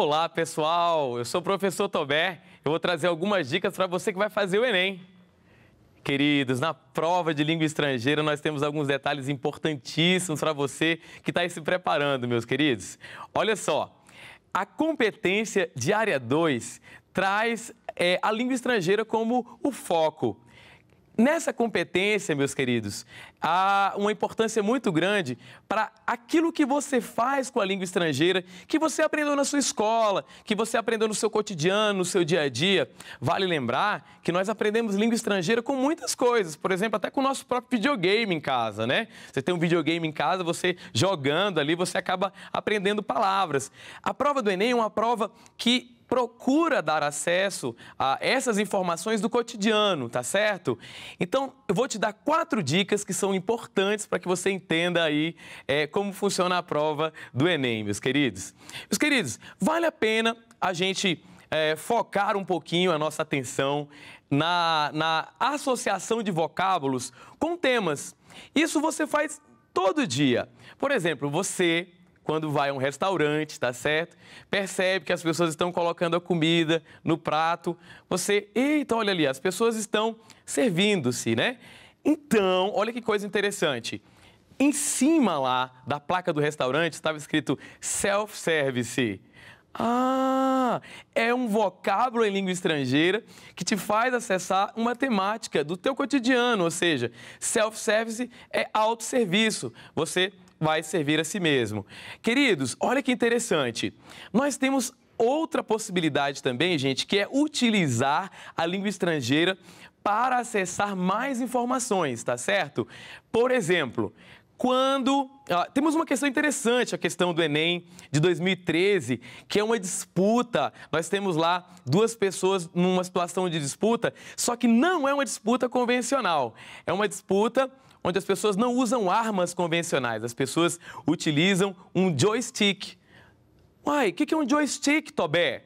Olá, pessoal. Eu sou o professor Tobé. Eu vou trazer algumas dicas para você que vai fazer o Enem. Queridos, na prova de língua estrangeira nós temos alguns detalhes importantíssimos para você que está se preparando, meus queridos. Olha só, a competência de área 2 traz é, a língua estrangeira como o foco. Nessa competência, meus queridos, há uma importância muito grande para aquilo que você faz com a língua estrangeira, que você aprendeu na sua escola, que você aprendeu no seu cotidiano, no seu dia a dia. Vale lembrar que nós aprendemos língua estrangeira com muitas coisas, por exemplo, até com o nosso próprio videogame em casa, né? Você tem um videogame em casa, você jogando ali, você acaba aprendendo palavras. A prova do Enem é uma prova que procura dar acesso a essas informações do cotidiano, tá certo? Então, eu vou te dar quatro dicas que são importantes para que você entenda aí é, como funciona a prova do Enem, meus queridos. Meus queridos, vale a pena a gente é, focar um pouquinho a nossa atenção na, na associação de vocábulos com temas. Isso você faz todo dia. Por exemplo, você quando vai a um restaurante, tá certo? Percebe que as pessoas estão colocando a comida no prato. Você, eita, olha ali, as pessoas estão servindo-se, né? Então, olha que coisa interessante. Em cima lá da placa do restaurante estava escrito self-service. Ah, é um vocábulo em língua estrangeira que te faz acessar uma temática do teu cotidiano, ou seja, self-service é autosserviço. Você vai servir a si mesmo. Queridos, olha que interessante. Nós temos outra possibilidade também, gente, que é utilizar a língua estrangeira para acessar mais informações, tá certo? Por exemplo, quando. Ah, temos uma questão interessante, a questão do Enem de 2013, que é uma disputa. Nós temos lá duas pessoas numa situação de disputa, só que não é uma disputa convencional. É uma disputa onde as pessoas não usam armas convencionais, as pessoas utilizam um joystick. Uai, o que, que é um joystick, Tobé?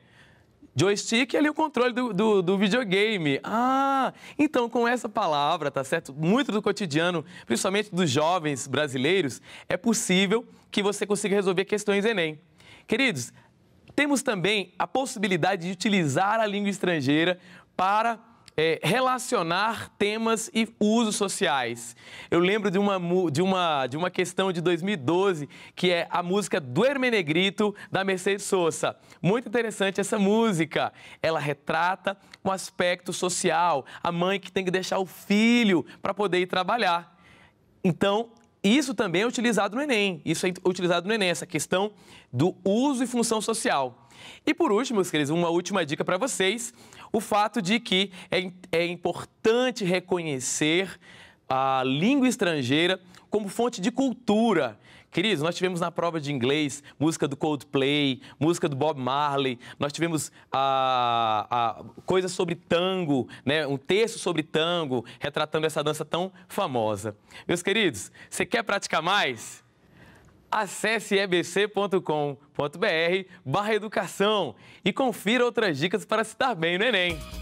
Joystick é ali o controle do, do, do, videogame. Ah, então com essa palavra, tá certo? Muito do cotidiano, principalmente dos jovens brasileiros, é possível que você consiga resolver questões Enem. Queridos, temos também a possibilidade de utilizar a língua estrangeira para é, relacionar temas e usos sociais. Eu lembro de uma, de, uma, de uma questão de 2012, que é a música do Hermenegrito, da Mercedes Sosa. Muito interessante essa música. Ela retrata um aspecto social, a mãe que tem que deixar o filho para poder ir trabalhar. Então, isso também é utilizado no Enem. Isso é utilizado no Enem, essa questão do uso e função social. E por último, meus queridos, uma última dica para vocês: o fato de que é, é importante reconhecer a língua estrangeira como fonte de cultura. Queridos, nós tivemos na prova de inglês música do Coldplay, música do Bob Marley, nós tivemos a ah, a ah, coisas sobre tango, né? um texto sobre tango, retratando essa dança tão famosa. Meus queridos, você quer praticar mais? acesse ebc.com.br barra educação e confira outras dicas para se dar bem no Enem.